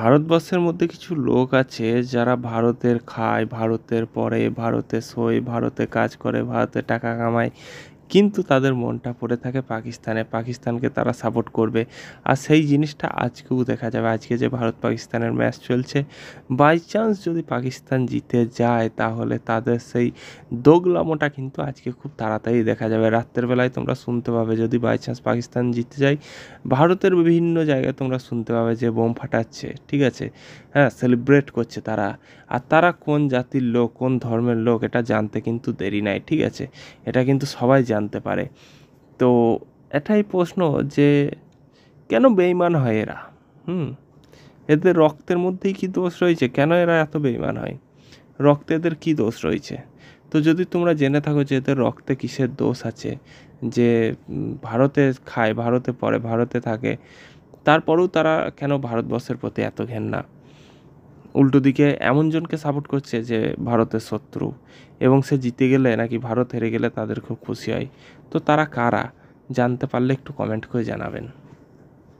ভারতবর্ষের মধ্যে কিছু লোক আছে যারা ভারতের খায় ভারতের পরে ভারতে শোয় ভারতে কাজ করে ভারতে টাকা কামায় কিন্তু তাদের মনটা পড়ে থাকে পাকিস্তানে পাকিস্তানকে তারা সাপোর্ট করবে আর সেই জিনিসটা আজকেও দেখা যাবে আজকে যে ভারত পাকিস্তানের ম্যাচ চলছে বাই চান্স যদি পাকিস্তান জিতে যায় তাহলে তাদের সেই দোগলামোটা কিন্তু আজকে খুব তাড়াতাড়ি দেখা যাবে রাত্রের বেলায় তোমরা শুনতে পাবে যদি বাই চান্স পাকিস্তান জিতে যায় ভারতের বিভিন্ন জায়গায় তোমরা শুনতে পাবে যে বোম ফাটাচ্ছে ঠিক আছে হ্যাঁ সেলিব্রেট করছে তারা আর তারা কোন জাতির লোক কোন ধর্মের লোক এটা জানতে কিন্তু দেরি নাই ঠিক আছে এটা কিন্তু সবাই জানতে পারে তো এটাই প্রশ্ন যে কেন বেইমান হয় এরা হুম এদের রক্তের মধ্যেই কী দোষ রয়েছে কেন এরা এত বেইমান হয় রক্তে এদের কী দোষ রয়েছে তো যদি তোমরা জেনে থাকো যে এদের রক্তে কিসের দোষ আছে যে ভারতে খায় ভারতে পড়ে ভারতে থাকে তারপরেও তারা কেন ভারতবর্ষের প্রতি এত ঘেন্না উল্টো দিকে এমন জনকে সাপোর্ট করছে যে ভারতের শত্রু এবং সে জিতে গেলে নাকি ভারত হেরে গেলে তাদের খুব খুশি হয় তো তারা কারা জানতে পারলে একটু কমেন্ট করে জানাবেন